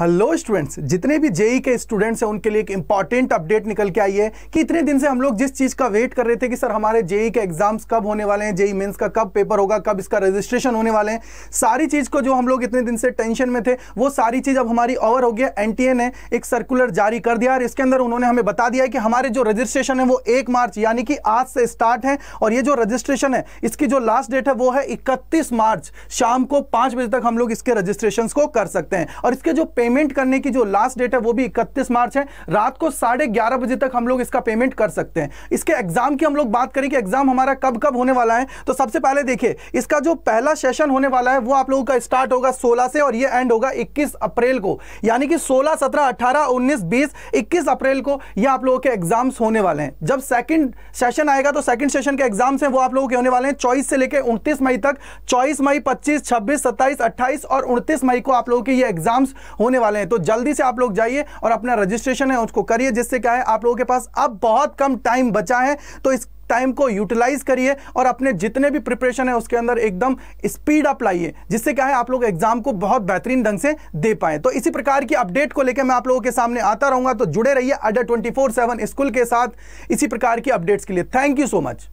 hello students जितने भी JEE e के स्टूडेंट्स हैं उनके लिए एक इंपॉर्टेंट अपडेट निकल के आई है कि इतने दिन से हम लोग जिस चीज़ का वेट कर रहे थे कि सर हमारे जेई e के एग्जाम्स कब होने वाले हैं जेई मेंस e का कब पेपर होगा कब इसका रजिस्ट्रेशन होने वाले हैं सारी चीज़ को जो हम लोग इतने दिन से टेंशन में थे वो सारी चीज़ अब हमारी ओवर हो गया एन ने एक सर्कुलर जारी कर दिया और इसके अंदर उन्होंने हमें बता दिया कि हमारे जो रजिस्ट्रेशन है वो एक मार्च यानी कि आज से स्टार्ट है और ये जो रजिस्ट्रेशन है इसकी जो लास्ट डेट है वो है इकतीस मार्च शाम को पाँच बजे तक हम लोग इसके रजिस्ट्रेशन को कर सकते हैं और इसके जो पे पेमेंट करने की जो लास्ट डेट है वो भी इकतीस मार्च है रात को साढ़े ग्यारह बजे तक हम लोग इसका पेमेंट कर सकते हैं इसके एग्जाम की हम लोग बात करें कि एग्जाम हमारा कब कब होने वाला है तो सबसे पहले देखिए इसका जो पहला सेशन होने वाला है वो आप लोगों का स्टार्ट होगा सोलह से और ये एंड होगा इक्कीस अप्रैल को यानी कि सोलह सत्रह अठारह उन्नीस बीस इक्कीस अप्रैल को ये आप लोगों के एग्जाम्स होने वाले हैं जब सेकंड सेशन आएगा तो सेकंड सेशन के एग्जाम्स हैं वो आप लोगों के होने वाले हैं चौबीस से लेकर उनतीस मई तक चौबीस मई पच्चीस छब्बीस सत्ताईस अट्ठाईस और उनतीस मई को आप लोगों के ये एग्जाम्स होने होने वाले हैं तो जल्दी से आप लोग जाइए और अपना रजिस्ट्रेशन है उसको करिए जिससे क्या है आप लोगों के पास अब बहुत कम टाइम बचा है तो इस टाइम को यूटिलाइज करिए और अपने जितने भी प्रिपरेशन है उसके अंदर एकदम स्पीड अप लाइए जिससे क्या है आप लोग एग्जाम को बहुत बेहतरीन ढंग से दे पाए तो इसी प्रकार की अपडेट को लेकर मैं आप लोगों के सामने आता रहूंगा तो जुड़े रहिए अड्डा ट्वेंटी फोर सेवन स्कूल के साथ इसी प्रकार की अपडेट्स के लिए थैंक यू सो मच